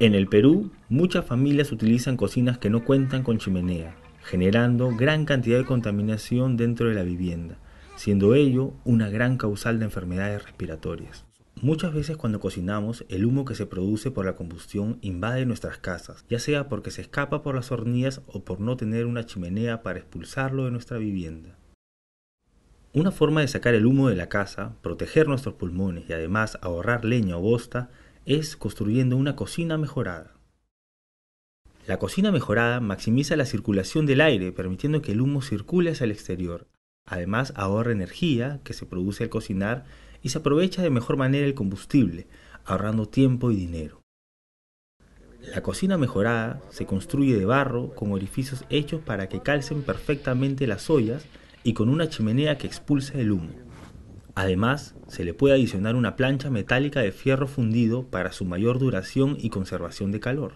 En el Perú, muchas familias utilizan cocinas que no cuentan con chimenea, generando gran cantidad de contaminación dentro de la vivienda, siendo ello una gran causal de enfermedades respiratorias. Muchas veces cuando cocinamos, el humo que se produce por la combustión invade nuestras casas, ya sea porque se escapa por las hornillas o por no tener una chimenea para expulsarlo de nuestra vivienda. Una forma de sacar el humo de la casa, proteger nuestros pulmones y además ahorrar leña o bosta es construyendo una cocina mejorada. La cocina mejorada maximiza la circulación del aire, permitiendo que el humo circule hacia el exterior. Además, ahorra energía que se produce al cocinar y se aprovecha de mejor manera el combustible, ahorrando tiempo y dinero. La cocina mejorada se construye de barro con orificios hechos para que calcen perfectamente las ollas y con una chimenea que expulsa el humo. Además, se le puede adicionar una plancha metálica de fierro fundido para su mayor duración y conservación de calor.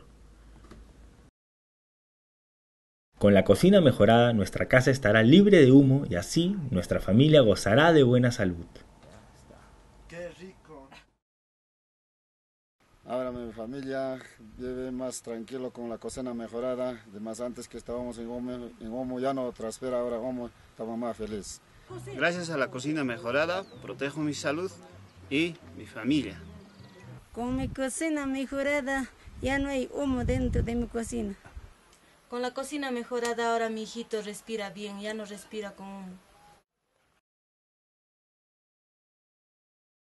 Con la cocina mejorada, nuestra casa estará libre de humo y así nuestra familia gozará de buena salud. ¡Qué rico! Ahora mi familia vive más tranquilo con la cocina mejorada. De más antes que estábamos en humo, en humo ya no traspera, ahora humo, estamos más felices. Gracias a la cocina mejorada, protejo mi salud y mi familia. Con mi cocina mejorada, ya no hay humo dentro de mi cocina. Con la cocina mejorada ahora mi hijito respira bien, ya no respira con humo.